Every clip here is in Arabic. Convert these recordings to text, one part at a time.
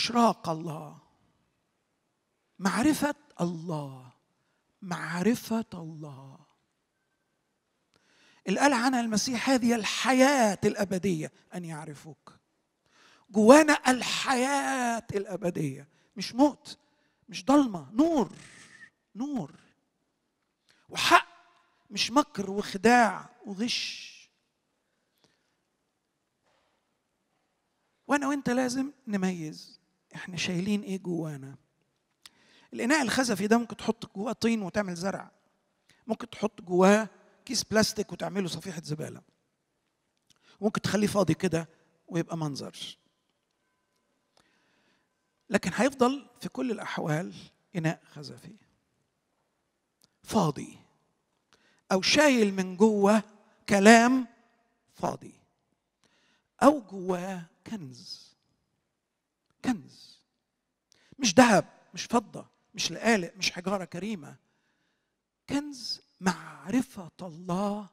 إشراق الله معرفة الله معرفة الله اللي عنها المسيح هذه الحياة الأبدية أن يعرفوك جوانا الحياة الأبدية مش موت مش ضلمة نور نور وحق مش مكر وخداع وغش وانا وانت لازم نميز احنا شايلين ايه جوانا الاناء الخزفي ده ممكن تحط جواه طين وتعمل زرع ممكن تحط جواه كيس بلاستيك وتعمله صفيحه زباله ممكن تخليه فاضي كده ويبقى منظر لكن هيفضل في كل الاحوال اناء خزفي فاضي او شايل من جوه كلام فاضي او جواه كنز كنز مش ذهب مش فضة مش لقالق مش حجارة كريمة كنز معرفة الله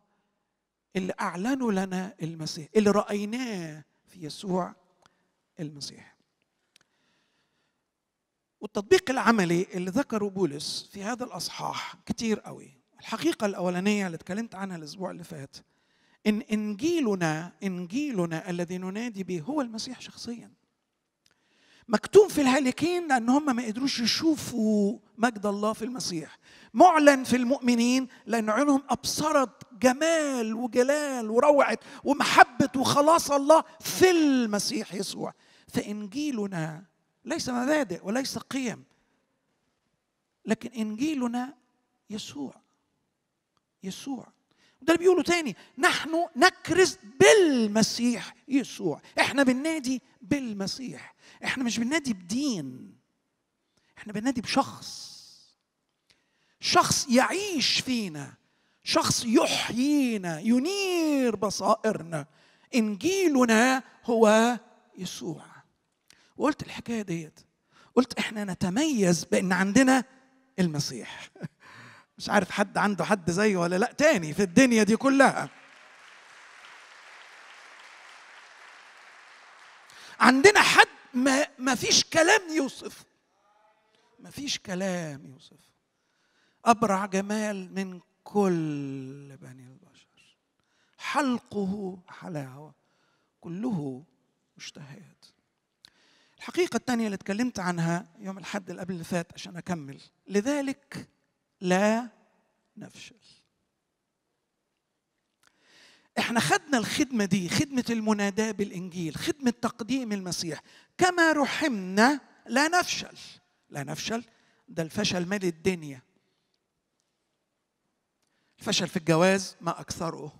اللي أعلنه لنا المسيح اللي رأيناه في يسوع المسيح والتطبيق العملي اللي ذكره بولس في هذا الأصحاح كتير قوي الحقيقة الأولانية اللي اتكلمت عنها الأسبوع اللي فات إن إنجيلنا إنجيلنا الذي ننادي به هو المسيح شخصياً مكتوم في الهالكين لأن هم ما قدروش يشوفوا مجد الله في المسيح معلن في المؤمنين لأن عيونهم أبصرت جمال وجلال وروعة ومحبة وخلاص الله في المسيح يسوع فإنجيلنا ليس مبادئ وليس قيم لكن إنجيلنا يسوع يسوع ده اللي بيقوله تاني نحن نكرز بالمسيح يسوع احنا بننادي بالمسيح احنا مش بننادي بدين احنا بننادي بشخص شخص يعيش فينا شخص يحيينا ينير بصائرنا انجيلنا هو يسوع وقلت الحكايه ديت قلت احنا نتميز بان عندنا المسيح مش عارف حد عنده حد زيه ولا لا تاني في الدنيا دي كلها عندنا حد ما, ما فيش كلام يوصف ما فيش كلام يوصف أبرع جمال من كل بني البشر حلقه حلاوة كله مشتهيات الحقيقة الثانية اللي اتكلمت عنها يوم الحد اللي قبل اللي فات عشان أكمل لذلك لا نفشل احنا خدنا الخدمه دي خدمه المناداه بالانجيل خدمه تقديم المسيح كما رحمنا لا نفشل لا نفشل ده الفشل مال الدنيا الفشل في الجواز ما اكثره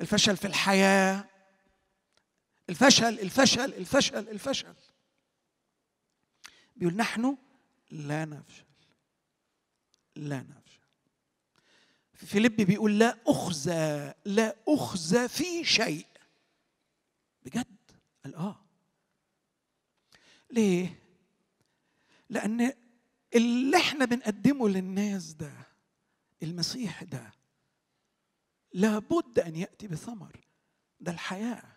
الفشل في الحياه الفشل الفشل الفشل الفشل بيقول نحن لا نفشل لا نفشل فيليب بيقول لا أخزى لا أخزى في شيء بجد قال آه ليه؟ لأن اللي احنا بنقدمه للناس ده المسيح ده لابد أن يأتي بثمر ده الحياه